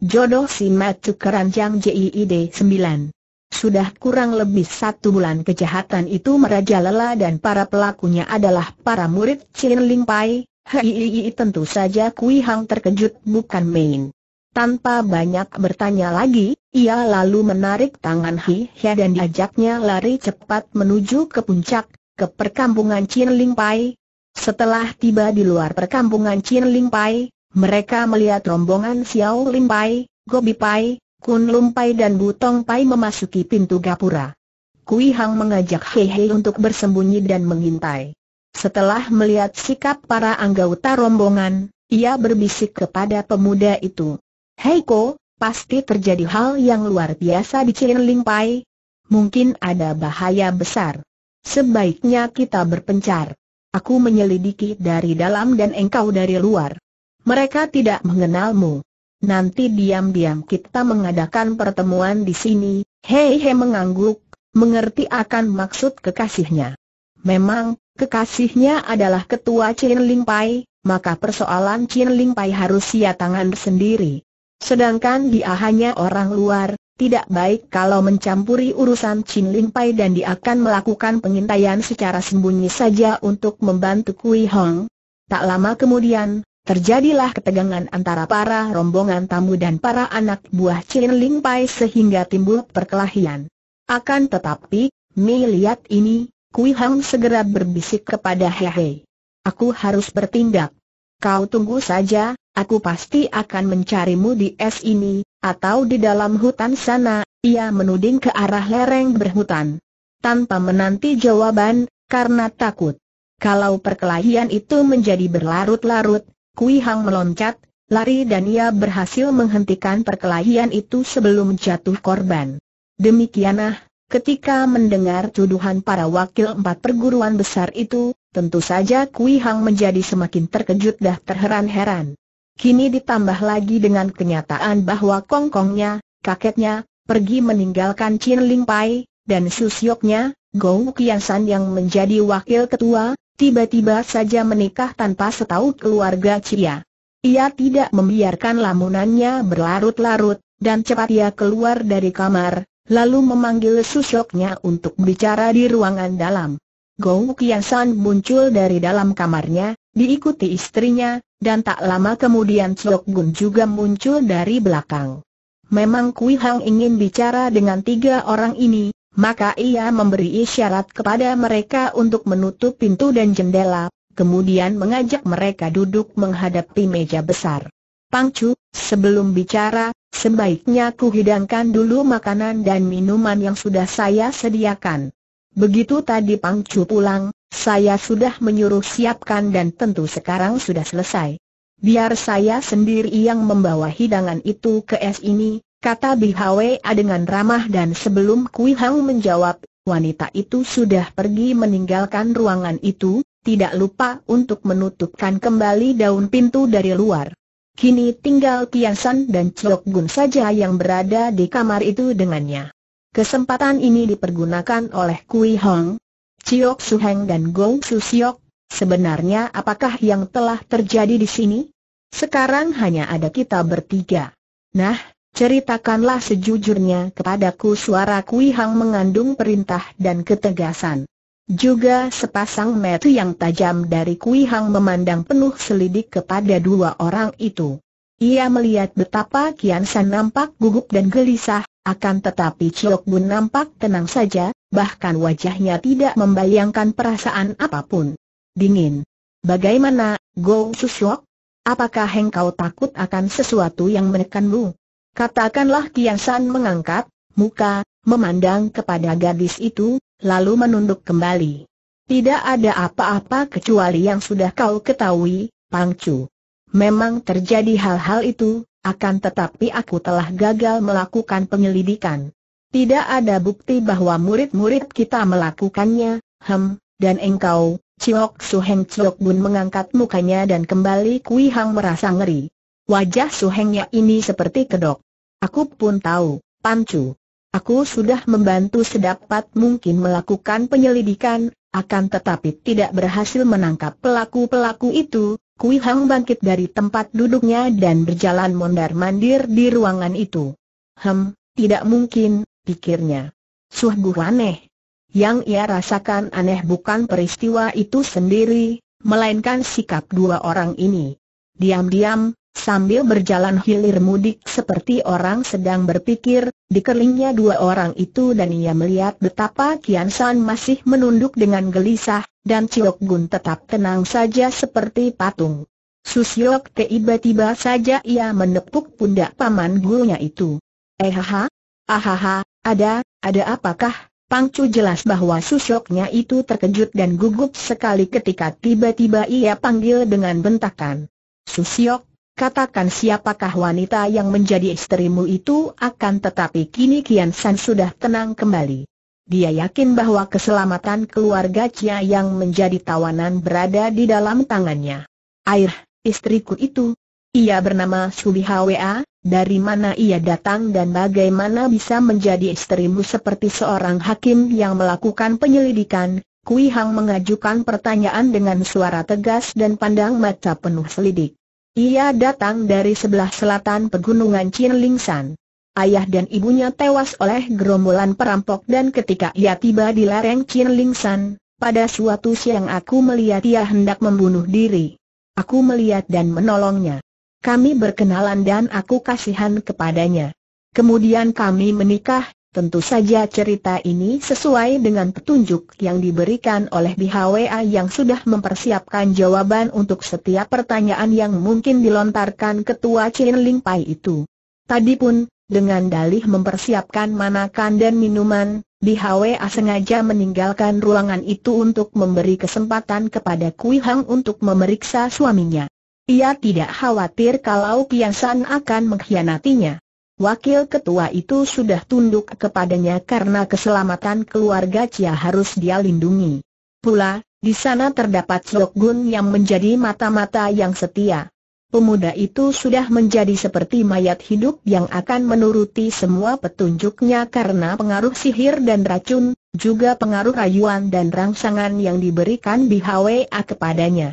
Jodoh si Matu kerancang JID 9. Sudah kurang lebih satu bulan kejahatan itu merajalela dan para pelakunya adalah para murid Chin Ling Pai, Hei tentu saja Kui Hang terkejut bukan main. Tanpa banyak bertanya lagi, ia lalu menarik tangan Hi Hia dan diajaknya lari cepat menuju ke puncak, ke perkampungan Chin Ling Pai. Setelah tiba di luar perkampungan Chin Ling Pai, mereka melihat rombongan Xiao Lim Pai, Gobi Pai, Kun Lum Pai dan Butong Pai memasuki pintu gapura. Kui Hang mengajak Hei Hei untuk bersembunyi dan mengintai. Setelah melihat sikap para anggota rombongan, ia berbisik kepada pemuda itu. Hei Ko, pasti terjadi hal yang luar biasa di Lim Pai. Mungkin ada bahaya besar. Sebaiknya kita berpencar. Aku menyelidiki dari dalam dan engkau dari luar. Mereka tidak mengenalmu. Nanti diam-diam kita mengadakan pertemuan di sini. Hei hei mengangguk, mengerti akan maksud kekasihnya. Memang, kekasihnya adalah ketua Chin Ling Pai, maka persoalan Chin Ling Pai harus ia tangan sendiri. Sedangkan dia hanya orang luar, tidak baik kalau mencampuri urusan Chin Ling Pai dan dia akan melakukan pengintaian secara sembunyi saja untuk membantu Kui Hong. Tak lama kemudian, Terjadilah ketegangan antara para rombongan tamu dan para anak buah Chin Ling Pai sehingga timbul perkelahian. Akan tetapi, Mi lihat ini, Kui Hang segera berbisik kepada Hehe. Aku harus bertindak. Kau tunggu saja, aku pasti akan mencarimu di es ini, atau di dalam hutan sana, ia menuding ke arah lereng berhutan. Tanpa menanti jawaban, karena takut. Kalau perkelahian itu menjadi berlarut-larut, Kui Hang meloncat, lari dan ia berhasil menghentikan perkelahian itu sebelum jatuh korban. Demikianlah, ketika mendengar tuduhan para wakil empat perguruan besar itu, tentu saja Kui Hang menjadi semakin terkejut dah terheran-heran. Kini ditambah lagi dengan kenyataan bahwa kongkongnya, kakeknya, pergi meninggalkan Chin Ling Pai, dan susyoknya, Gong Kian San yang menjadi wakil ketua, tiba-tiba saja menikah tanpa setahu keluarga Cia. Ia tidak membiarkan lamunannya berlarut-larut, dan cepat ia keluar dari kamar, lalu memanggil susoknya untuk bicara di ruangan dalam. Gou Kian muncul dari dalam kamarnya, diikuti istrinya, dan tak lama kemudian Sok Gun juga muncul dari belakang. Memang Kui Hang ingin bicara dengan tiga orang ini, maka ia memberi isyarat kepada mereka untuk menutup pintu dan jendela, kemudian mengajak mereka duduk menghadapi meja besar. Pangcu, sebelum bicara, sebaiknya kuhidangkan dulu makanan dan minuman yang sudah saya sediakan. Begitu tadi Pangcu pulang, saya sudah menyuruh siapkan dan tentu sekarang sudah selesai. Biar saya sendiri yang membawa hidangan itu ke es ini, kata Bihwe dengan ramah dan sebelum Kui Hang menjawab, wanita itu sudah pergi meninggalkan ruangan itu, tidak lupa untuk menutupkan kembali daun pintu dari luar. Kini tinggal Kian dan Chok Gun saja yang berada di kamar itu dengannya. Kesempatan ini dipergunakan oleh Kui Hong, Chiok Su Heng dan Gong Su Siok. Sebenarnya apakah yang telah terjadi di sini? Sekarang hanya ada kita bertiga. Nah, Ceritakanlah sejujurnya kepadaku suara Kui Hang mengandung perintah dan ketegasan. Juga sepasang mata yang tajam dari Kui Hang memandang penuh selidik kepada dua orang itu. Ia melihat betapa Kian San nampak gugup dan gelisah, akan tetapi Chiok Bun nampak tenang saja, bahkan wajahnya tidak membayangkan perasaan apapun. Dingin. Bagaimana, Go Susyok? Apakah engkau takut akan sesuatu yang menekanmu? Katakanlah Kian San mengangkat muka, memandang kepada gadis itu, lalu menunduk kembali. Tidak ada apa-apa kecuali yang sudah kau ketahui, Pangcu. Memang terjadi hal-hal itu, akan tetapi aku telah gagal melakukan penyelidikan. Tidak ada bukti bahwa murid-murid kita melakukannya, hem, dan engkau, Ciok Suheng Ciok Bun mengangkat mukanya dan kembali Kui Hang merasa ngeri. Wajah suhengnya ini seperti kedok. Aku pun tahu, Pancu. Aku sudah membantu sedapat mungkin melakukan penyelidikan, akan tetapi tidak berhasil menangkap pelaku-pelaku itu, Kui Hang bangkit dari tempat duduknya dan berjalan mondar-mandir di ruangan itu. Hem, tidak mungkin, pikirnya. Sungguh aneh. Yang ia rasakan aneh bukan peristiwa itu sendiri, melainkan sikap dua orang ini. Diam-diam, Sambil berjalan hilir mudik seperti orang sedang berpikir, dikelilingnya dua orang itu dan ia melihat betapa Kian San masih menunduk dengan gelisah, dan Ciok Gun tetap tenang saja seperti patung. Susyok tiba-tiba saja ia menepuk pundak paman gurunya itu. Ehaha, ahaha, ada, ada apakah? Pangcu jelas bahwa susyoknya itu terkejut dan gugup sekali ketika tiba-tiba ia panggil dengan bentakan. Susyok. Katakan siapakah wanita yang menjadi istrimu itu akan tetapi kini Kian San sudah tenang kembali. Dia yakin bahwa keselamatan keluarga Cia yang menjadi tawanan berada di dalam tangannya. Air, istriku itu. Ia bernama Hwa, dari mana ia datang dan bagaimana bisa menjadi istrimu seperti seorang hakim yang melakukan penyelidikan. Kui Hang mengajukan pertanyaan dengan suara tegas dan pandang mata penuh selidik. Ia datang dari sebelah selatan pegunungan Chinlingsan. Ayah dan ibunya tewas oleh gerombolan perampok dan ketika ia tiba di lereng Chinlingsan, pada suatu siang aku melihat ia hendak membunuh diri. Aku melihat dan menolongnya. Kami berkenalan dan aku kasihan kepadanya. Kemudian kami menikah, Tentu saja cerita ini sesuai dengan petunjuk yang diberikan oleh BHWA yang sudah mempersiapkan jawaban untuk setiap pertanyaan yang mungkin dilontarkan ketua Chin Ling Pai itu. Tadi pun, dengan dalih mempersiapkan manakan dan minuman, BHWA sengaja meninggalkan ruangan itu untuk memberi kesempatan kepada Kui Hang untuk memeriksa suaminya. Ia tidak khawatir kalau Piansan akan mengkhianatinya. Wakil ketua itu sudah tunduk kepadanya karena keselamatan keluarga Chia harus dia lindungi. Pula, di sana terdapat Sok yang menjadi mata-mata yang setia. Pemuda itu sudah menjadi seperti mayat hidup yang akan menuruti semua petunjuknya karena pengaruh sihir dan racun, juga pengaruh rayuan dan rangsangan yang diberikan di kepadanya.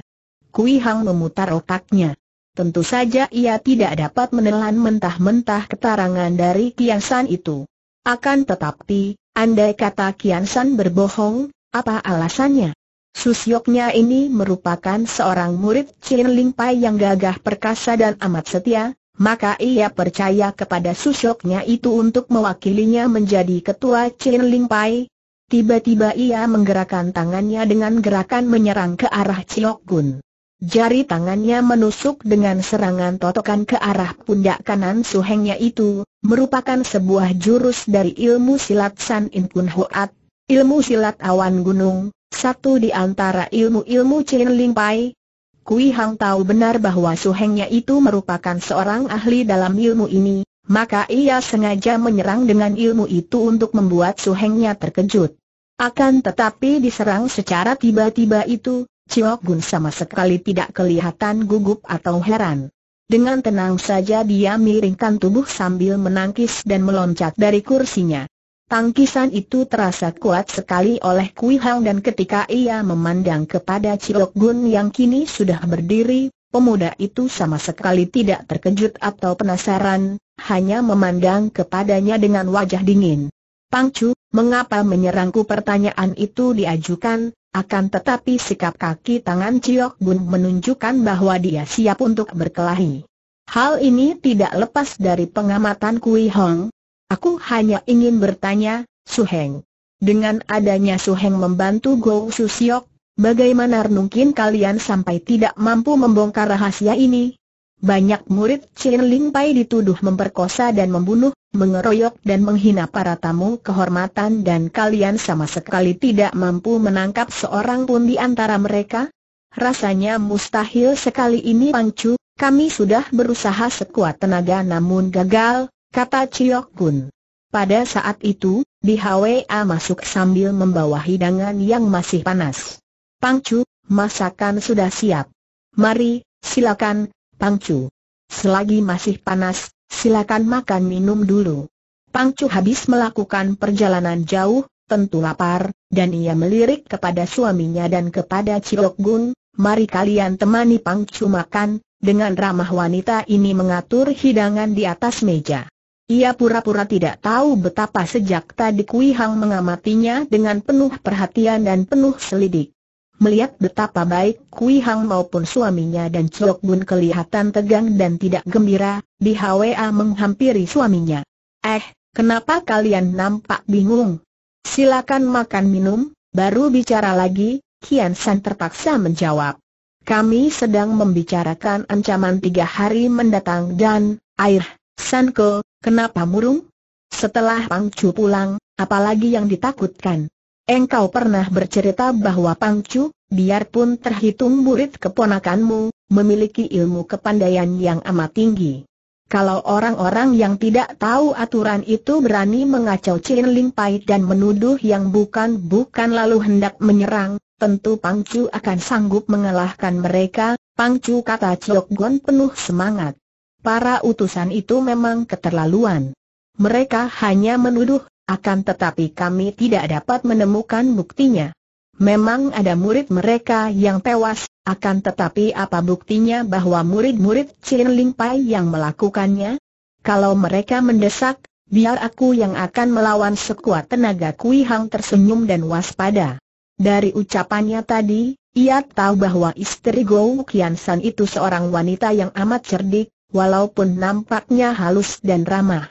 Kui Hang memutar otaknya. Tentu saja ia tidak dapat menelan mentah-mentah keterangan dari Kian San itu. Akan tetapi, andai kata Kian San berbohong, apa alasannya? Susyoknya ini merupakan seorang murid Chin Ling Pai yang gagah perkasa dan amat setia, maka ia percaya kepada Susyoknya itu untuk mewakilinya menjadi ketua Chin Ling Pai. Tiba-tiba ia menggerakkan tangannya dengan gerakan menyerang ke arah Chiok Gun. Jari tangannya menusuk dengan serangan totokan ke arah pundak kanan Su itu, merupakan sebuah jurus dari ilmu silat San In Kun Hoat, ilmu silat awan gunung, satu di antara ilmu-ilmu Chin Ling Pai. Kui Hang tahu benar bahwa Su itu merupakan seorang ahli dalam ilmu ini, maka ia sengaja menyerang dengan ilmu itu untuk membuat Su terkejut. Akan tetapi diserang secara tiba-tiba itu, Chiok Gun sama sekali tidak kelihatan gugup atau heran. Dengan tenang saja dia miringkan tubuh sambil menangkis dan meloncat dari kursinya. Tangkisan itu terasa kuat sekali oleh Kui Hang dan ketika ia memandang kepada Cilok Gun yang kini sudah berdiri, pemuda itu sama sekali tidak terkejut atau penasaran, hanya memandang kepadanya dengan wajah dingin. Pangcu, mengapa menyerangku pertanyaan itu diajukan, akan tetapi sikap kaki tangan Ciok Bun menunjukkan bahwa dia siap untuk berkelahi. Hal ini tidak lepas dari pengamatan Kui Hong. Aku hanya ingin bertanya, Su Heng. Dengan adanya Su Heng membantu Go Siok, bagaimana mungkin kalian sampai tidak mampu membongkar rahasia ini? Banyak murid Chin Ling Pai dituduh memperkosa dan membunuh, mengeroyok dan menghina para tamu kehormatan dan kalian sama sekali tidak mampu menangkap seorang pun di antara mereka? Rasanya mustahil sekali ini Pang Chu, kami sudah berusaha sekuat tenaga namun gagal, kata Chiyok Gun. Pada saat itu, di HWA masuk sambil membawa hidangan yang masih panas. Pang Chu, masakan sudah siap. Mari, silakan, Pangcu. Selagi masih panas, silakan makan minum dulu. Pangcu habis melakukan perjalanan jauh, tentu lapar, dan ia melirik kepada suaminya dan kepada Cilok Gun, mari kalian temani Pangcu makan, dengan ramah wanita ini mengatur hidangan di atas meja. Ia pura-pura tidak tahu betapa sejak tadi Kui Hang mengamatinya dengan penuh perhatian dan penuh selidik. Melihat betapa baik Kui Hang maupun suaminya dan Chok Bun kelihatan tegang dan tidak gembira, di HWA menghampiri suaminya. Eh, kenapa kalian nampak bingung? Silakan makan minum, baru bicara lagi, Kian San terpaksa menjawab. Kami sedang membicarakan ancaman tiga hari mendatang dan, air, Sanko, kenapa murung? Setelah Pang Chu pulang, apalagi yang ditakutkan? Engkau pernah bercerita bahwa Pangcu, biarpun terhitung murid keponakanmu, memiliki ilmu kepandaian yang amat tinggi. Kalau orang-orang yang tidak tahu aturan itu berani mengacau Chin Ling Pai dan menuduh yang bukan-bukan lalu hendak menyerang, tentu Pangcu akan sanggup mengalahkan mereka, Pangcu kata Chiok Gon penuh semangat. Para utusan itu memang keterlaluan. Mereka hanya menuduh, akan tetapi kami tidak dapat menemukan buktinya. Memang ada murid mereka yang tewas, akan tetapi apa buktinya bahwa murid-murid Chin Ling Pai yang melakukannya? Kalau mereka mendesak, biar aku yang akan melawan sekuat tenaga Kui Hang tersenyum dan waspada. Dari ucapannya tadi, ia tahu bahwa istri Gou Kian San itu seorang wanita yang amat cerdik, walaupun nampaknya halus dan ramah.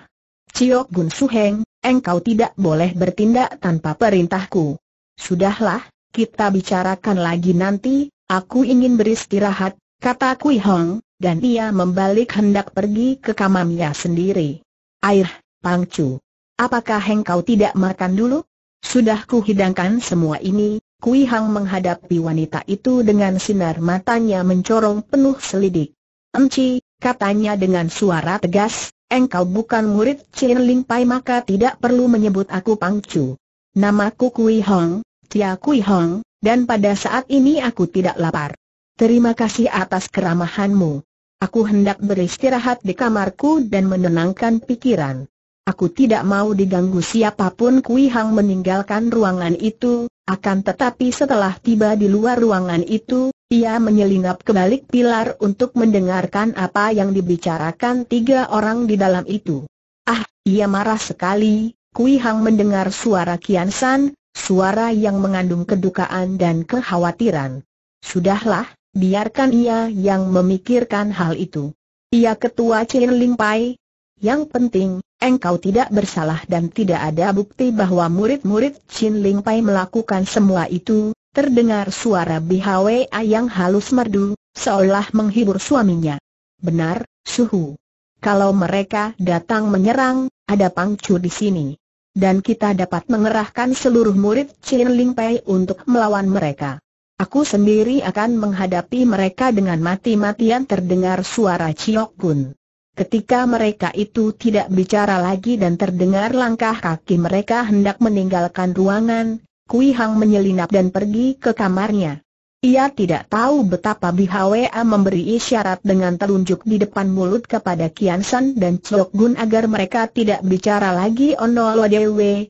Ciok Gun Su Heng engkau tidak boleh bertindak tanpa perintahku. Sudahlah, kita bicarakan lagi nanti, aku ingin beristirahat, kata Kui Hong, dan ia membalik hendak pergi ke kamarnya sendiri. Air, Pang Chu. Apakah engkau tidak makan dulu? Sudah kuhidangkan semua ini, Kui Hong menghadapi wanita itu dengan sinar matanya mencorong penuh selidik. Emci, katanya dengan suara tegas, Engkau bukan murid Chin Ling Pai maka tidak perlu menyebut aku Pangcu. Namaku Kui Hong, Tia Kui Hong, dan pada saat ini aku tidak lapar. Terima kasih atas keramahanmu. Aku hendak beristirahat di kamarku dan menenangkan pikiran. Aku tidak mau diganggu siapapun Kui Hang meninggalkan ruangan itu, akan tetapi setelah tiba di luar ruangan itu, ia menyelinap ke balik pilar untuk mendengarkan apa yang dibicarakan tiga orang di dalam itu. Ah, ia marah sekali, Kui Hang mendengar suara Kian San, suara yang mengandung kedukaan dan kekhawatiran. Sudahlah, biarkan ia yang memikirkan hal itu. Ia ketua Chin Ling Pai. Yang penting, engkau tidak bersalah dan tidak ada bukti bahwa murid-murid Chin Ling Pai melakukan semua itu, terdengar suara bihawe Ayang halus merdu, seolah menghibur suaminya. Benar, Suhu. Kalau mereka datang menyerang, ada pangcu di sini. Dan kita dapat mengerahkan seluruh murid Chin Ling Pei untuk melawan mereka. Aku sendiri akan menghadapi mereka dengan mati-matian terdengar suara Chiok Gun. Ketika mereka itu tidak bicara lagi dan terdengar langkah kaki mereka hendak meninggalkan ruangan, Kui Hang menyelinap dan pergi ke kamarnya. Ia tidak tahu betapa Bihwa memberi isyarat dengan telunjuk di depan mulut kepada Kian San dan Chok Gun agar mereka tidak bicara lagi Ono Lo Dewe,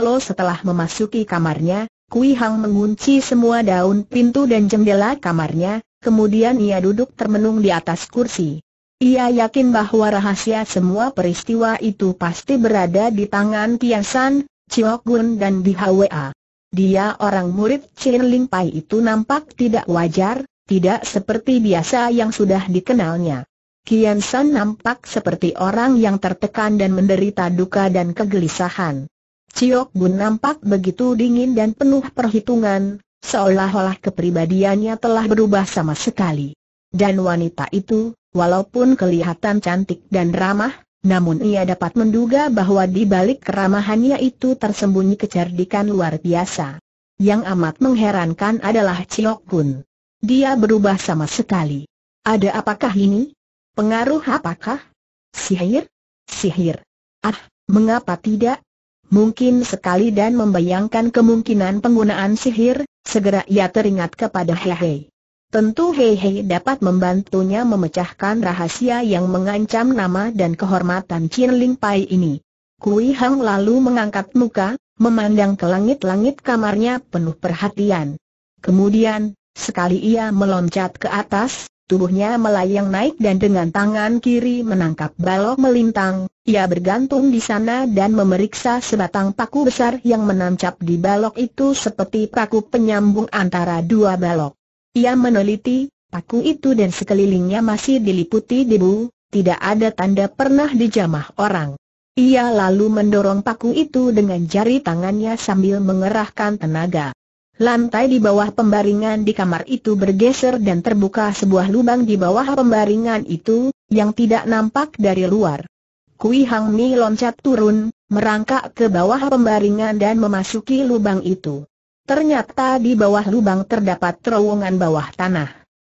Lo setelah memasuki kamarnya, Kui Hang mengunci semua daun pintu dan jendela kamarnya, kemudian ia duduk termenung di atas kursi. Ia yakin bahwa rahasia semua peristiwa itu pasti berada di tangan Kian San, Chiok Gun dan di HWA. Dia orang murid Chin Ling Pai itu nampak tidak wajar, tidak seperti biasa yang sudah dikenalnya. Kian San nampak seperti orang yang tertekan dan menderita duka dan kegelisahan. Chiok Gun nampak begitu dingin dan penuh perhitungan, seolah-olah kepribadiannya telah berubah sama sekali. Dan wanita itu, walaupun kelihatan cantik dan ramah, namun ia dapat menduga bahwa di balik keramahannya itu tersembunyi kecerdikan luar biasa. Yang amat mengherankan adalah Chiok Gun. Dia berubah sama sekali. Ada apakah ini? Pengaruh apakah? Sihir? Sihir. Ah, mengapa tidak? Mungkin sekali dan membayangkan kemungkinan penggunaan sihir, segera ia teringat kepada Hehe. Tentu Hei Hei dapat membantunya memecahkan rahasia yang mengancam nama dan kehormatan Chin Ling Pai ini. Kui Hang lalu mengangkat muka, memandang ke langit-langit kamarnya penuh perhatian. Kemudian, sekali ia meloncat ke atas, tubuhnya melayang naik dan dengan tangan kiri menangkap balok melintang, ia bergantung di sana dan memeriksa sebatang paku besar yang menancap di balok itu seperti paku penyambung antara dua balok. Ia meneliti, paku itu dan sekelilingnya masih diliputi debu, tidak ada tanda pernah dijamah orang. Ia lalu mendorong paku itu dengan jari tangannya sambil mengerahkan tenaga. Lantai di bawah pembaringan di kamar itu bergeser dan terbuka sebuah lubang di bawah pembaringan itu, yang tidak nampak dari luar. Kui Hang Mi loncat turun, merangkak ke bawah pembaringan dan memasuki lubang itu. Ternyata di bawah lubang terdapat terowongan bawah tanah.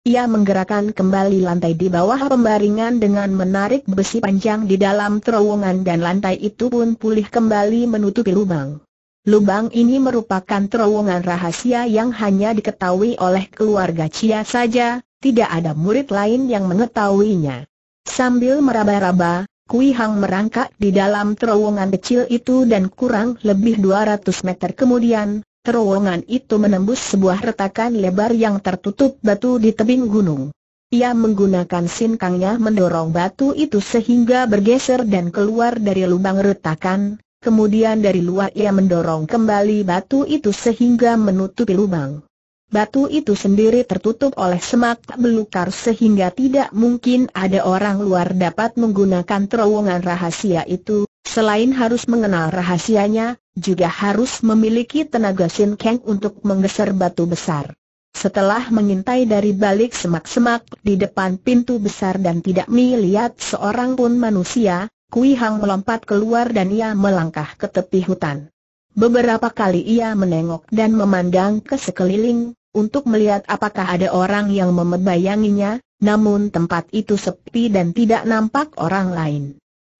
Ia menggerakkan kembali lantai di bawah pembaringan dengan menarik besi panjang di dalam terowongan dan lantai itu pun pulih kembali menutupi lubang. Lubang ini merupakan terowongan rahasia yang hanya diketahui oleh keluarga Cia saja, tidak ada murid lain yang mengetahuinya. Sambil meraba-raba, Kui Hang merangkak di dalam terowongan kecil itu dan kurang lebih 200 meter kemudian, Terowongan itu menembus sebuah retakan lebar yang tertutup batu di tebing gunung. Ia menggunakan sinkangnya mendorong batu itu sehingga bergeser dan keluar dari lubang retakan, kemudian dari luar ia mendorong kembali batu itu sehingga menutupi lubang. Batu itu sendiri tertutup oleh semak belukar sehingga tidak mungkin ada orang luar dapat menggunakan terowongan rahasia itu, selain harus mengenal rahasianya, juga harus memiliki tenaga Sin Kang untuk menggeser batu besar. Setelah mengintai dari balik semak-semak di depan pintu besar dan tidak melihat seorang pun manusia, Kui Hang melompat keluar dan ia melangkah ke tepi hutan. Beberapa kali ia menengok dan memandang ke sekeliling, untuk melihat apakah ada orang yang membayanginya, namun tempat itu sepi dan tidak nampak orang lain.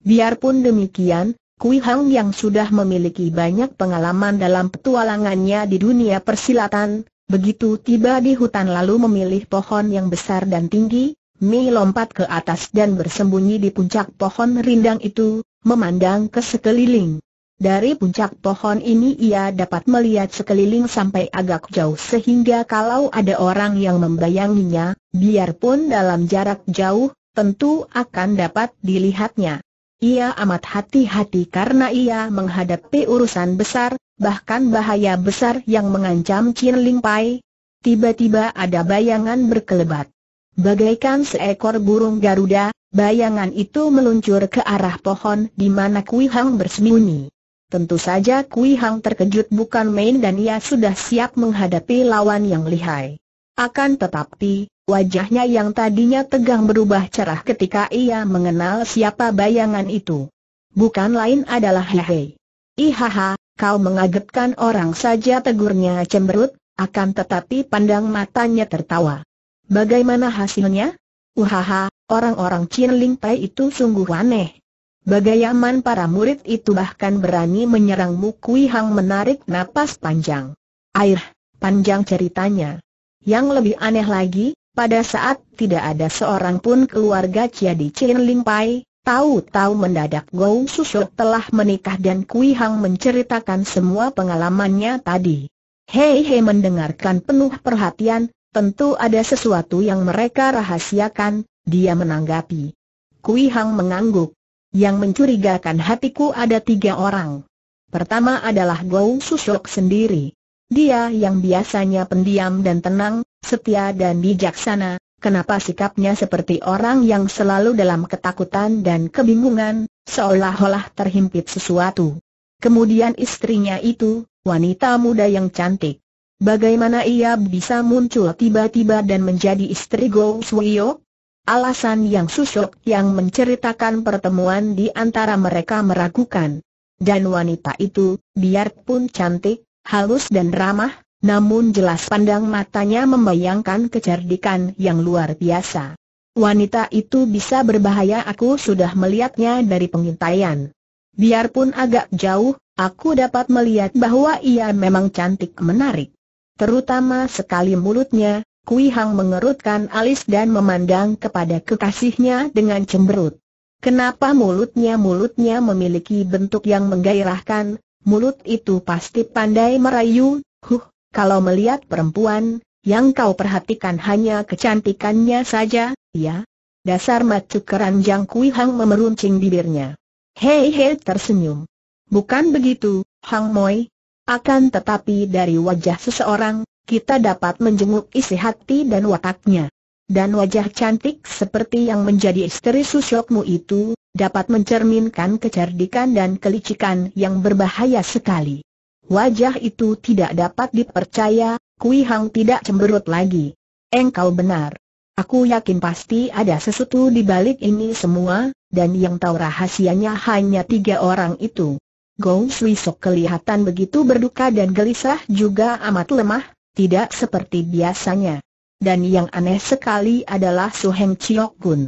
Biarpun demikian, Kui Hang yang sudah memiliki banyak pengalaman dalam petualangannya di dunia persilatan, begitu tiba di hutan lalu memilih pohon yang besar dan tinggi, Mi lompat ke atas dan bersembunyi di puncak pohon rindang itu, memandang ke sekeliling. Dari puncak pohon ini ia dapat melihat sekeliling sampai agak jauh sehingga kalau ada orang yang membayanginya, biarpun dalam jarak jauh, tentu akan dapat dilihatnya. Ia amat hati-hati karena ia menghadapi urusan besar, bahkan bahaya besar yang mengancam Chin Ling Pai. Tiba-tiba ada bayangan berkelebat. Bagaikan seekor burung Garuda, bayangan itu meluncur ke arah pohon di mana Kui Hang bersembunyi. Tentu saja Kui Hang terkejut bukan main dan ia sudah siap menghadapi lawan yang lihai. Akan tetapi, Wajahnya yang tadinya tegang berubah cerah ketika ia mengenal siapa bayangan itu. Bukan lain adalah Hehe. Ihaha, kau mengagetkan orang saja tegurnya cemberut, akan tetapi pandang matanya tertawa. Bagaimana hasilnya? Uhaha, orang-orang Chin Ling Pai itu sungguh aneh. Bagaiman para murid itu bahkan berani menyerang Mukui Hang menarik napas panjang. Air, panjang ceritanya. Yang lebih aneh lagi, pada saat tidak ada seorang pun keluarga di Chin Ling Pai, tahu-tahu mendadak Gou Sushok telah menikah dan Kui Hang menceritakan semua pengalamannya tadi. Hei Hei mendengarkan penuh perhatian, tentu ada sesuatu yang mereka rahasiakan, dia menanggapi. Kui Hang mengangguk. Yang mencurigakan hatiku ada tiga orang. Pertama adalah Gou Susuk sendiri. Dia yang biasanya pendiam dan tenang, setia dan bijaksana, kenapa sikapnya seperti orang yang selalu dalam ketakutan dan kebingungan, seolah-olah terhimpit sesuatu. Kemudian istrinya itu, wanita muda yang cantik. Bagaimana ia bisa muncul tiba-tiba dan menjadi istri Go Suyo? Alasan yang susuk yang menceritakan pertemuan di antara mereka meragukan. Dan wanita itu, biarpun cantik, halus dan ramah, namun jelas pandang matanya membayangkan kecerdikan yang luar biasa. Wanita itu bisa berbahaya aku sudah melihatnya dari pengintaian. Biarpun agak jauh, aku dapat melihat bahwa ia memang cantik menarik. Terutama sekali mulutnya, Kui Hang mengerutkan alis dan memandang kepada kekasihnya dengan cemberut. Kenapa mulutnya-mulutnya memiliki bentuk yang menggairahkan, Mulut itu pasti pandai merayu, huh, kalau melihat perempuan, yang kau perhatikan hanya kecantikannya saja, ya? Dasar macu keranjang Kui Hang memeruncing bibirnya. Hei hei tersenyum. Bukan begitu, Hang Moi. Akan tetapi dari wajah seseorang, kita dapat menjenguk isi hati dan wataknya. Dan wajah cantik seperti yang menjadi istri susyokmu itu, dapat mencerminkan kecerdikan dan kelicikan yang berbahaya sekali. Wajah itu tidak dapat dipercaya, Kui Hang tidak cemberut lagi. Engkau benar. Aku yakin pasti ada sesuatu di balik ini semua, dan yang tahu rahasianya hanya tiga orang itu. Gong Sui Sok kelihatan begitu berduka dan gelisah juga amat lemah, tidak seperti biasanya. Dan yang aneh sekali adalah Su Heng Chiok Kun.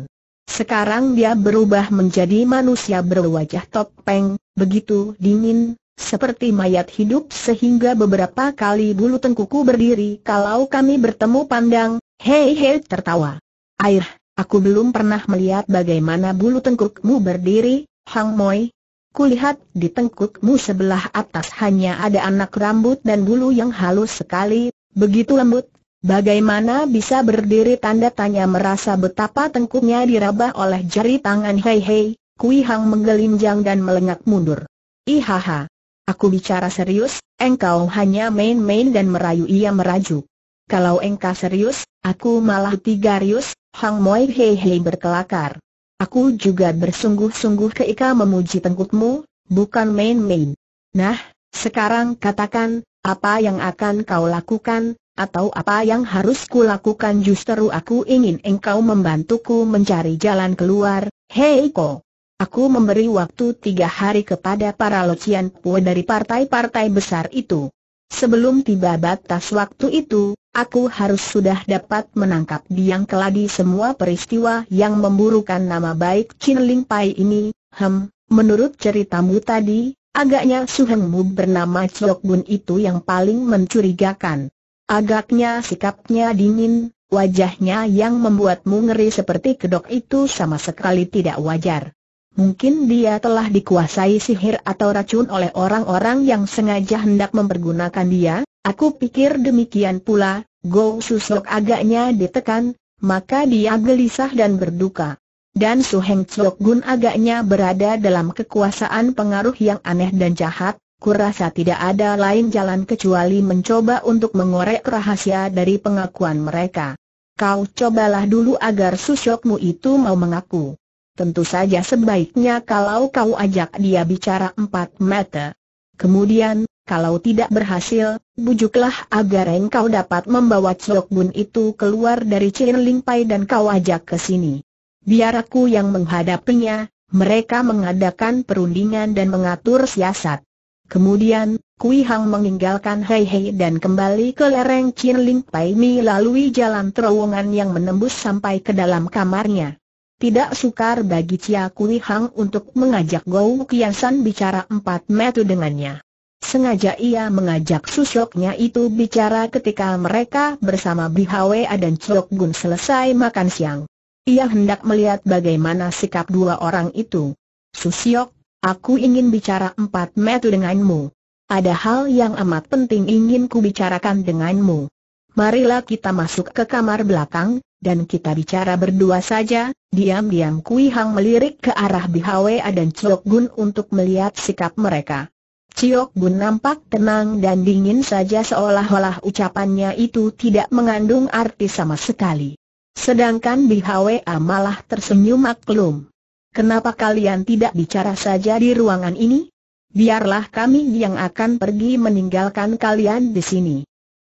Sekarang dia berubah menjadi manusia berwajah topeng, begitu dingin, seperti mayat hidup sehingga beberapa kali bulu tengkuku berdiri kalau kami bertemu pandang, hei hei tertawa. Air, aku belum pernah melihat bagaimana bulu tengkukmu berdiri, Hang Moi, Kulihat di tengkukmu sebelah atas hanya ada anak rambut dan bulu yang halus sekali, begitu lembut, Bagaimana bisa berdiri tanda tanya merasa betapa tengkuknya diraba oleh jari tangan Hei Hei, Kui Hang menggelinjang dan melengak mundur. Ihaha. Aku bicara serius, engkau hanya main-main dan merayu ia merajuk. Kalau engkau serius, aku malah tiga rius, Hang Moi Hei Hei berkelakar. Aku juga bersungguh-sungguh keika memuji tengkukmu, bukan main-main. Nah, sekarang katakan, apa yang akan kau lakukan, atau apa yang harus kulakukan justru aku ingin engkau membantuku mencari jalan keluar, Hei ko, Aku memberi waktu tiga hari kepada para locian pue dari partai-partai besar itu. Sebelum tiba batas waktu itu, aku harus sudah dapat menangkap biang keladi semua peristiwa yang memburukan nama baik Chin Ling Pai ini, hem, menurut ceritamu tadi, agaknya Su Hengmu bernama Chok Bun itu yang paling mencurigakan. Agaknya sikapnya dingin, wajahnya yang membuatmu ngeri seperti kedok itu sama sekali tidak wajar. Mungkin dia telah dikuasai sihir atau racun oleh orang-orang yang sengaja hendak mempergunakan dia, aku pikir demikian pula, Go Susok agaknya ditekan, maka dia gelisah dan berduka. Dan Su Heng Chok Gun agaknya berada dalam kekuasaan pengaruh yang aneh dan jahat, kurasa tidak ada lain jalan kecuali mencoba untuk mengorek rahasia dari pengakuan mereka. Kau cobalah dulu agar susokmu itu mau mengaku. Tentu saja sebaiknya kalau kau ajak dia bicara empat mata. Kemudian, kalau tidak berhasil, bujuklah agar engkau dapat membawa Chok Bun itu keluar dari Chin Ling dan kau ajak ke sini. Biar aku yang menghadapinya, mereka mengadakan perundingan dan mengatur siasat. Kemudian, Kui Hang meninggalkan Hei Hei dan kembali ke lereng Chin Ling Pai Mi lalui jalan terowongan yang menembus sampai ke dalam kamarnya. Tidak sukar bagi Cia Kui Hang untuk mengajak Gou Kian San bicara empat metu dengannya. Sengaja ia mengajak susoknya itu bicara ketika mereka bersama Bi Bihwe dan Chok Gun selesai makan siang. Ia hendak melihat bagaimana sikap dua orang itu. Susiok, Aku ingin bicara empat metu denganmu. Ada hal yang amat penting ingin ku bicarakan denganmu. Marilah kita masuk ke kamar belakang, dan kita bicara berdua saja, diam-diam Kui Hang melirik ke arah A dan Chiok Gun untuk melihat sikap mereka. Chiok Gun nampak tenang dan dingin saja seolah-olah ucapannya itu tidak mengandung arti sama sekali. Sedangkan A malah tersenyum maklum. Kenapa kalian tidak bicara saja di ruangan ini? Biarlah kami yang akan pergi meninggalkan kalian di sini.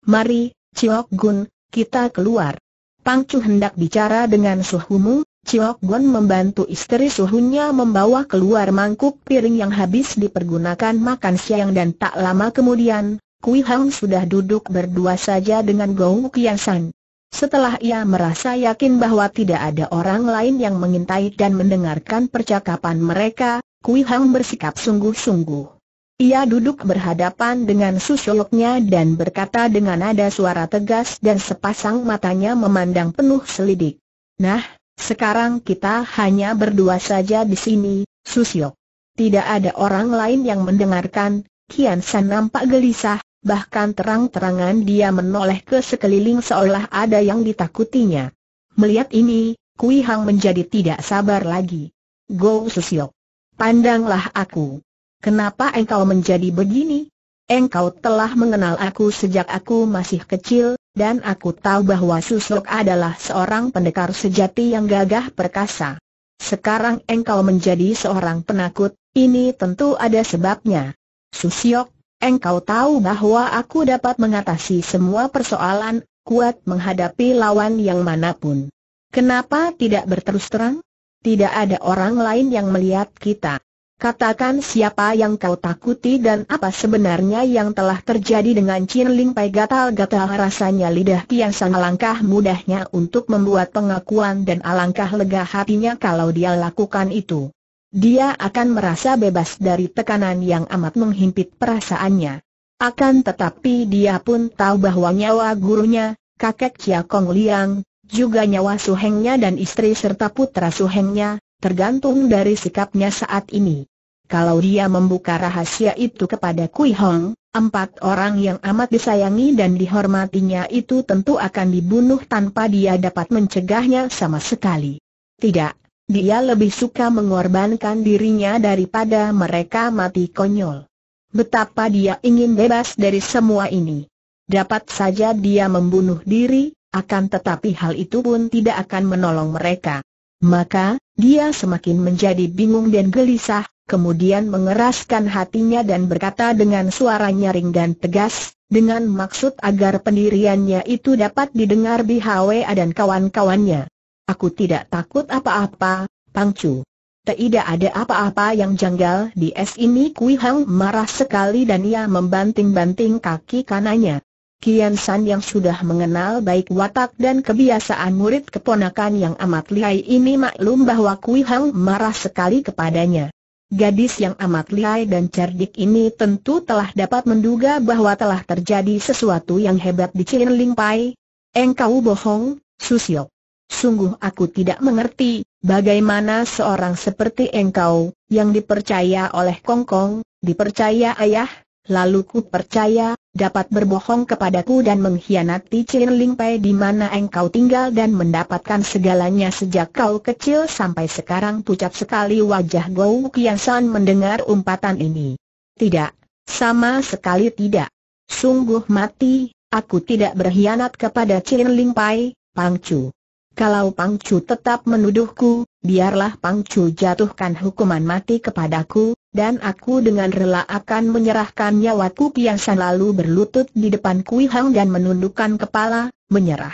Mari, Ciok Gun, kita keluar. Pang Chu hendak bicara dengan suhumu, Ciok Gun membantu istri suhunya membawa keluar mangkuk piring yang habis dipergunakan makan siang dan tak lama kemudian, Kui Hang sudah duduk berdua saja dengan Gou Kian San. Setelah ia merasa yakin bahwa tidak ada orang lain yang mengintai dan mendengarkan percakapan mereka, Kui Hang bersikap sungguh-sungguh. Ia duduk berhadapan dengan susuloknya dan berkata dengan nada suara tegas dan sepasang matanya memandang penuh selidik. Nah, sekarang kita hanya berdua saja di sini, Susyok. Tidak ada orang lain yang mendengarkan, Kian San nampak gelisah, bahkan terang-terangan dia menoleh ke sekeliling seolah ada yang ditakutinya. Melihat ini, Kui Hang menjadi tidak sabar lagi. Go Sesiok, pandanglah aku. Kenapa engkau menjadi begini? Engkau telah mengenal aku sejak aku masih kecil, dan aku tahu bahwa Susok adalah seorang pendekar sejati yang gagah perkasa. Sekarang engkau menjadi seorang penakut, ini tentu ada sebabnya. Susiok, Engkau tahu bahwa aku dapat mengatasi semua persoalan, kuat menghadapi lawan yang manapun. Kenapa tidak berterus terang? Tidak ada orang lain yang melihat kita. Katakan siapa yang kau takuti dan apa sebenarnya yang telah terjadi dengan Chin Ling Pai gatal-gatal rasanya lidah Tian Sang alangkah mudahnya untuk membuat pengakuan dan alangkah lega hatinya kalau dia lakukan itu dia akan merasa bebas dari tekanan yang amat menghimpit perasaannya. Akan tetapi dia pun tahu bahwa nyawa gurunya, kakek Chia Kong Liang, juga nyawa Su Hengnya dan istri serta putra Su Hengnya tergantung dari sikapnya saat ini. Kalau dia membuka rahasia itu kepada Kui Hong, empat orang yang amat disayangi dan dihormatinya itu tentu akan dibunuh tanpa dia dapat mencegahnya sama sekali. Tidak, dia lebih suka mengorbankan dirinya daripada mereka mati konyol. Betapa dia ingin bebas dari semua ini. Dapat saja dia membunuh diri, akan tetapi hal itu pun tidak akan menolong mereka. Maka, dia semakin menjadi bingung dan gelisah, kemudian mengeraskan hatinya dan berkata dengan suara nyaring dan tegas, dengan maksud agar pendiriannya itu dapat didengar di HWA dan kawan-kawannya. Aku tidak takut apa-apa, Pangcu. Tidak ada apa-apa yang janggal di es ini Kui Hang marah sekali dan ia membanting-banting kaki kanannya. Kian San yang sudah mengenal baik watak dan kebiasaan murid keponakan yang amat lihai ini maklum bahwa Kui Hang marah sekali kepadanya. Gadis yang amat lihai dan cerdik ini tentu telah dapat menduga bahwa telah terjadi sesuatu yang hebat di Chin Ling Pai. Engkau bohong, Susiok. Sungguh aku tidak mengerti, bagaimana seorang seperti engkau, yang dipercaya oleh Kongkong, dipercaya ayah, lalu ku percaya, dapat berbohong kepadaku dan mengkhianati Chin Ling Pai di mana engkau tinggal dan mendapatkan segalanya sejak kau kecil sampai sekarang pucat sekali wajah Gou Kian San mendengar umpatan ini. Tidak, sama sekali tidak. Sungguh mati, aku tidak berkhianat kepada Chin Ling Pai, Chu. Kalau Pangcu tetap menuduhku, biarlah Pangcu jatuhkan hukuman mati kepadaku, dan aku dengan rela akan menyerahkan nyawaku yang lalu berlutut di depan Kui Hang dan menundukkan kepala, menyerah.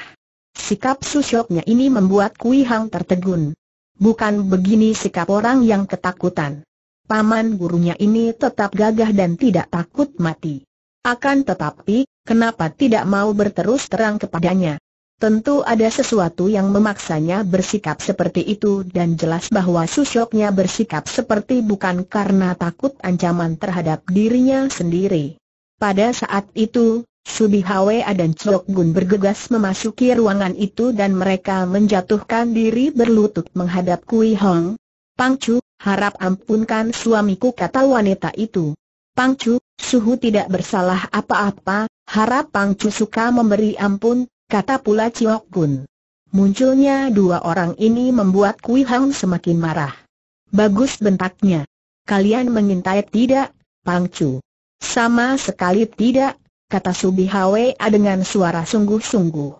Sikap susyoknya ini membuat Kui Hang tertegun. Bukan begini sikap orang yang ketakutan. Paman gurunya ini tetap gagah dan tidak takut mati. Akan tetapi, kenapa tidak mau berterus terang kepadanya? Tentu ada sesuatu yang memaksanya bersikap seperti itu dan jelas bahwa susoknya bersikap seperti bukan karena takut ancaman terhadap dirinya sendiri. Pada saat itu, Subi Subihawa dan Chok Gun bergegas memasuki ruangan itu dan mereka menjatuhkan diri berlutut menghadap Kui Hong. Pangcu, harap ampunkan suamiku kata wanita itu. Pangcu, suhu tidak bersalah apa-apa, harap Pangcu suka memberi ampun, kata pula Ciok Gun. Munculnya dua orang ini membuat Kui Hang semakin marah. Bagus bentaknya. Kalian mengintai tidak, Pang Chu? Sama sekali tidak, kata Subi Subihawe dengan suara sungguh-sungguh.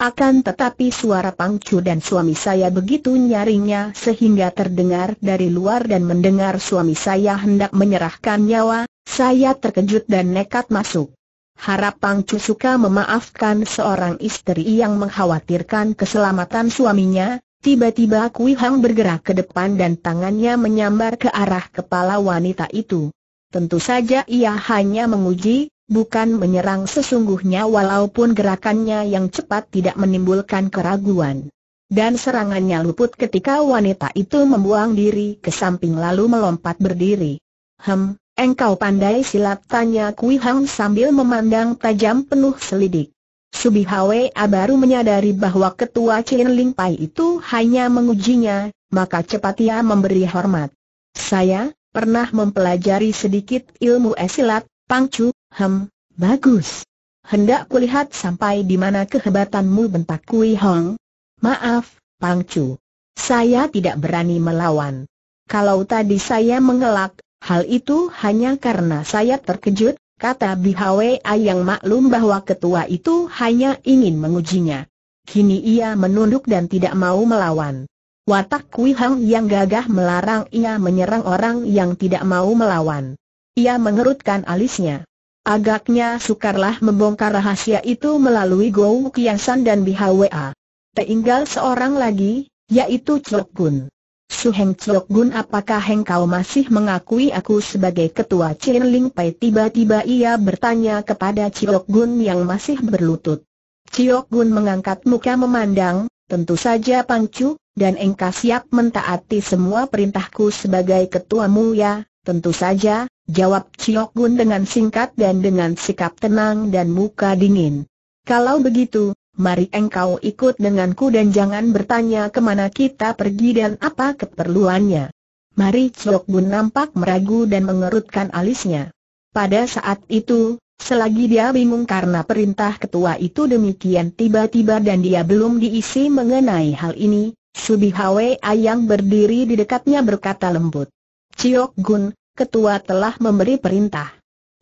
Akan tetapi suara Pangcu dan suami saya begitu nyaringnya sehingga terdengar dari luar dan mendengar suami saya hendak menyerahkan nyawa, saya terkejut dan nekat masuk. Harap Pang Cusuka memaafkan seorang istri yang mengkhawatirkan keselamatan suaminya, tiba-tiba Kui Hang bergerak ke depan dan tangannya menyambar ke arah kepala wanita itu. Tentu saja ia hanya menguji, bukan menyerang sesungguhnya walaupun gerakannya yang cepat tidak menimbulkan keraguan. Dan serangannya luput ketika wanita itu membuang diri ke samping lalu melompat berdiri. Hem, Engkau pandai silat tanya Kui Hang sambil memandang tajam penuh selidik. Subi Hwa baru menyadari bahwa ketua Chin Ling Pai itu hanya mengujinya, maka cepat ia memberi hormat. Saya, pernah mempelajari sedikit ilmu esilat, Pangcu, hem, bagus. Hendak kulihat sampai di mana kehebatanmu bentak Kui Hong. Maaf, Pangcu. Saya tidak berani melawan. Kalau tadi saya mengelak, Hal itu hanya karena saya terkejut, kata Bihwa Ayang maklum bahwa ketua itu hanya ingin mengujinya. Kini ia menunduk dan tidak mau melawan. Watak Kui Hang yang gagah melarang ia menyerang orang yang tidak mau melawan. Ia mengerutkan alisnya. Agaknya sukarlah membongkar rahasia itu melalui Gou Kiasan dan Bihwa. Tinggal seorang lagi, yaitu Chok Gun. Su Heng Chok Gun apakah kau masih mengakui aku sebagai ketua Chin Ling Pai? Tiba-tiba ia bertanya kepada Chiok Gun yang masih berlutut. Chiok Gun mengangkat muka memandang, tentu saja Pang Chu, dan engkau siap mentaati semua perintahku sebagai ketuamu ya, tentu saja, jawab Chiok Gun dengan singkat dan dengan sikap tenang dan muka dingin. Kalau begitu, mari engkau ikut denganku dan jangan bertanya kemana kita pergi dan apa keperluannya. Mari Chok Bun nampak meragu dan mengerutkan alisnya. Pada saat itu, selagi dia bingung karena perintah ketua itu demikian tiba-tiba dan dia belum diisi mengenai hal ini, Subihawe Ayang berdiri di dekatnya berkata lembut. Ciok Gun, ketua telah memberi perintah.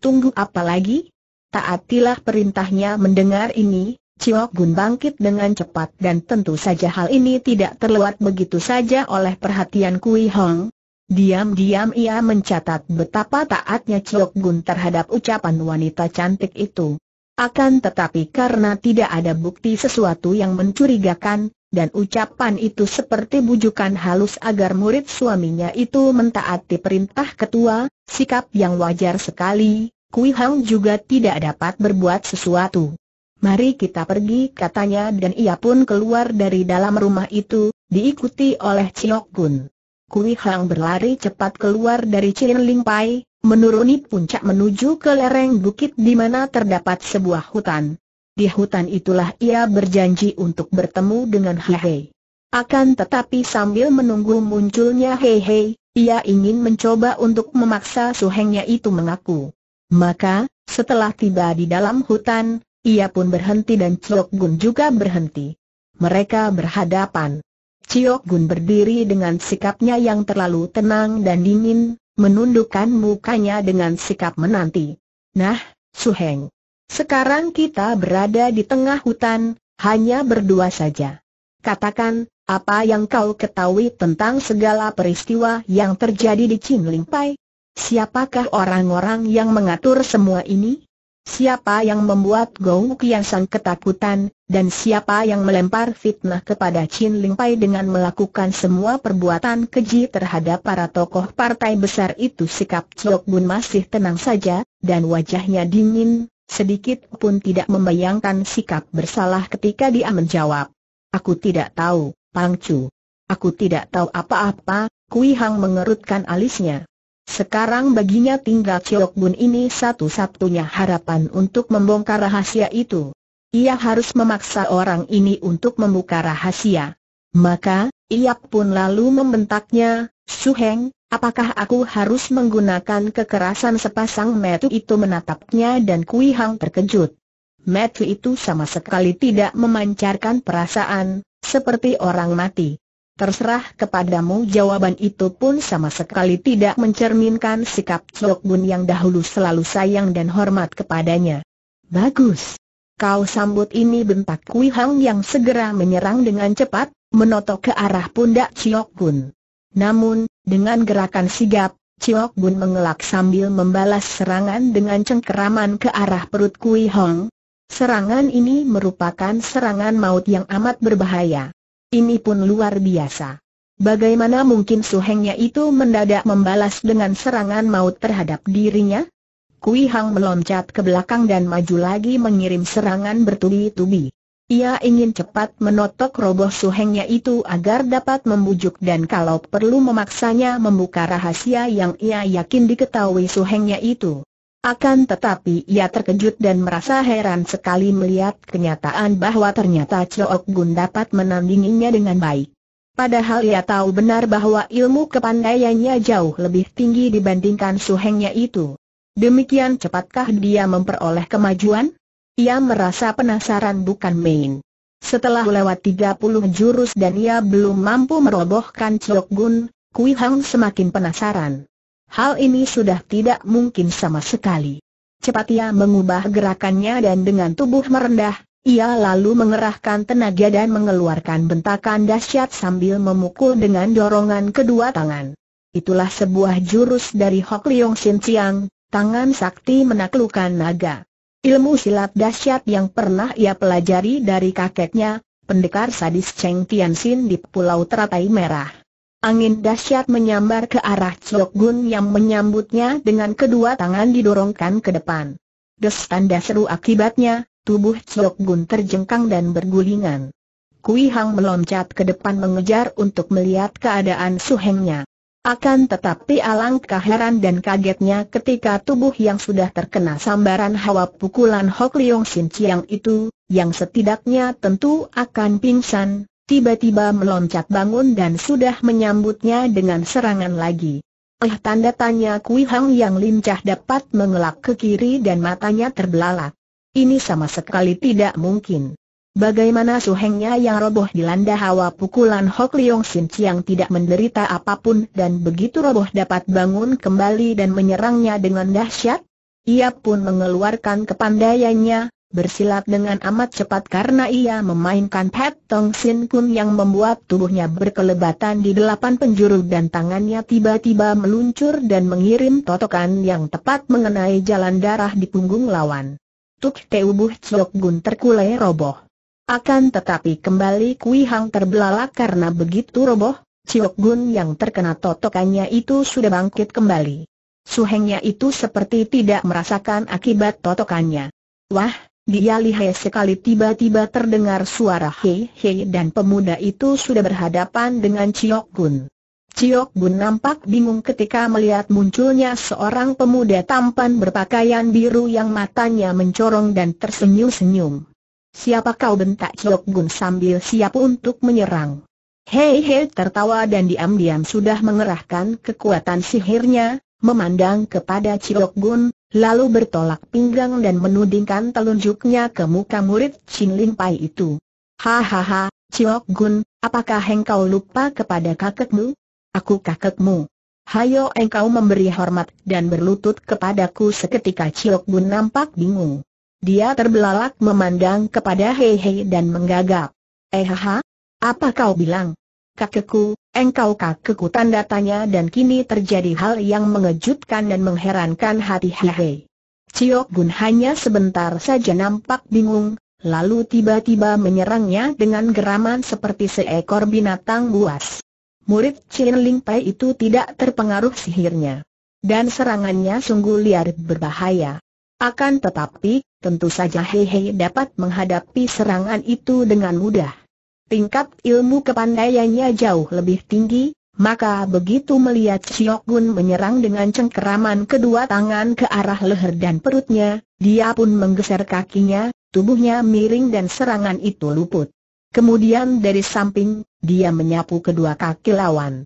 Tunggu apa lagi? Taatilah perintahnya mendengar ini, Ciok Gun bangkit dengan cepat dan tentu saja hal ini tidak terlewat begitu saja oleh perhatian Kui Hong. Diam-diam ia mencatat betapa taatnya Ciok Gun terhadap ucapan wanita cantik itu. Akan tetapi karena tidak ada bukti sesuatu yang mencurigakan, dan ucapan itu seperti bujukan halus agar murid suaminya itu mentaati perintah ketua, sikap yang wajar sekali, Kui Hong juga tidak dapat berbuat sesuatu. Mari kita pergi katanya dan ia pun keluar dari dalam rumah itu, diikuti oleh Chiok Kun. Kui Hang berlari cepat keluar dari Chin Ling Pai, menuruni puncak menuju ke lereng bukit di mana terdapat sebuah hutan. Di hutan itulah ia berjanji untuk bertemu dengan Hei Hei. Akan tetapi sambil menunggu munculnya Hei Hei, ia ingin mencoba untuk memaksa suhengnya itu mengaku. Maka, setelah tiba di dalam hutan, ia pun berhenti dan Ciok Gun juga berhenti. Mereka berhadapan. Ciok Gun berdiri dengan sikapnya yang terlalu tenang dan dingin, menundukkan mukanya dengan sikap menanti. Nah, Suheng. Sekarang kita berada di tengah hutan, hanya berdua saja. Katakan, apa yang kau ketahui tentang segala peristiwa yang terjadi di Qin Ling Pai? Siapakah orang-orang yang mengatur semua ini? Siapa yang membuat Gong Kian Sang ketakutan, dan siapa yang melempar fitnah kepada Chin Ling Pai dengan melakukan semua perbuatan keji terhadap para tokoh partai besar itu sikap Chiok Bun masih tenang saja, dan wajahnya dingin, sedikit pun tidak membayangkan sikap bersalah ketika dia menjawab. Aku tidak tahu, Pang Chu. Aku tidak tahu apa-apa, Kui Hang mengerutkan alisnya. Sekarang baginya tinggal Chiok Bun ini satu-satunya harapan untuk membongkar rahasia itu. Ia harus memaksa orang ini untuk membuka rahasia. Maka, ia pun lalu membentaknya, Suheng, apakah aku harus menggunakan kekerasan sepasang metu itu menatapnya dan Kui Hang terkejut. Metu itu sama sekali tidak memancarkan perasaan, seperti orang mati. Terserah kepadamu jawaban itu pun sama sekali tidak mencerminkan sikap Chok Bun yang dahulu selalu sayang dan hormat kepadanya. Bagus. Kau sambut ini bentak Kui Hang yang segera menyerang dengan cepat, menotok ke arah pundak Chok Bun. Namun, dengan gerakan sigap, Chok Bun mengelak sambil membalas serangan dengan cengkeraman ke arah perut Kui Hong. Serangan ini merupakan serangan maut yang amat berbahaya ini pun luar biasa. Bagaimana mungkin suhengnya itu mendadak membalas dengan serangan maut terhadap dirinya? Kui Hang meloncat ke belakang dan maju lagi mengirim serangan bertubi-tubi. Ia ingin cepat menotok roboh suhengnya itu agar dapat membujuk dan kalau perlu memaksanya membuka rahasia yang ia yakin diketahui suhengnya itu. Akan tetapi ia terkejut dan merasa heran sekali melihat kenyataan bahwa ternyata Chook Gun dapat menandinginya dengan baik. Padahal ia tahu benar bahwa ilmu kepandaiannya jauh lebih tinggi dibandingkan suhengnya itu. Demikian cepatkah dia memperoleh kemajuan? Ia merasa penasaran bukan main. Setelah lewat 30 jurus dan ia belum mampu merobohkan Chook Gun, Kui Hang semakin penasaran. Hal ini sudah tidak mungkin sama sekali. Cepat ia mengubah gerakannya dan dengan tubuh merendah, ia lalu mengerahkan tenaga dan mengeluarkan bentakan dahsyat sambil memukul dengan dorongan kedua tangan. Itulah sebuah jurus dari Hok Leong Sin Chiang, tangan sakti menaklukkan naga. Ilmu silat dahsyat yang pernah ia pelajari dari kakeknya, pendekar sadis Cheng Tian Sin di Pulau Teratai Merah. Angin dahsyat menyambar ke arah Chiok Gun yang menyambutnya dengan kedua tangan didorongkan ke depan. Des tanda seru akibatnya, tubuh Chiok Gun terjengkang dan bergulingan. Kui Hang meloncat ke depan mengejar untuk melihat keadaan suhengnya. Akan tetapi alangkah heran dan kagetnya ketika tubuh yang sudah terkena sambaran hawa pukulan Hok Leong Sin Chiang itu, yang setidaknya tentu akan pingsan, tiba-tiba meloncat bangun dan sudah menyambutnya dengan serangan lagi. Eh tanda tanya Kui Hang yang lincah dapat mengelak ke kiri dan matanya terbelalak. Ini sama sekali tidak mungkin. Bagaimana suhengnya yang roboh dilanda hawa pukulan Hok Leong Sin Chiang tidak menderita apapun dan begitu roboh dapat bangun kembali dan menyerangnya dengan dahsyat? Ia pun mengeluarkan kepandaiannya, bersilat dengan amat cepat karena ia memainkan Pat Tong Sin Kun yang membuat tubuhnya berkelebatan di delapan penjuru dan tangannya tiba-tiba meluncur dan mengirim totokan yang tepat mengenai jalan darah di punggung lawan. Tuk Teubuh Chok Gun terkulai roboh. Akan tetapi kembali Kui Hang terbelalak karena begitu roboh, Chiok Gun yang terkena totokannya itu sudah bangkit kembali. Suhengnya itu seperti tidak merasakan akibat totokannya. Wah, dia lihai sekali tiba-tiba terdengar suara hei hei dan pemuda itu sudah berhadapan dengan Chiok Gun. Chiok Gun nampak bingung ketika melihat munculnya seorang pemuda tampan berpakaian biru yang matanya mencorong dan tersenyum-senyum. Siapa kau bentak Chiok Gun sambil siap untuk menyerang. Hei hei tertawa dan diam-diam sudah mengerahkan kekuatan sihirnya, memandang kepada Chiok Gun, lalu bertolak pinggang dan menudingkan telunjuknya ke muka murid Chin Lin Pai itu. Hahaha, Chiok Gun, apakah engkau lupa kepada kakekmu? Aku kakekmu. Hayo engkau memberi hormat dan berlutut kepadaku seketika Chiok Gun nampak bingung. Dia terbelalak memandang kepada Hei Hei dan menggagap. Eh haha, apa kau bilang? kakekku, engkau kakekku tanda tanya dan kini terjadi hal yang mengejutkan dan mengherankan hati Hehe. Ciok Gun hanya sebentar saja nampak bingung, lalu tiba-tiba menyerangnya dengan geraman seperti seekor binatang buas. Murid Chin Ling Pai itu tidak terpengaruh sihirnya. Dan serangannya sungguh liar berbahaya. Akan tetapi, tentu saja Hehe dapat menghadapi serangan itu dengan mudah tingkat ilmu kepandaiannya jauh lebih tinggi, maka begitu melihat Chiok Gun menyerang dengan cengkeraman kedua tangan ke arah leher dan perutnya, dia pun menggeser kakinya, tubuhnya miring dan serangan itu luput. Kemudian dari samping, dia menyapu kedua kaki lawan.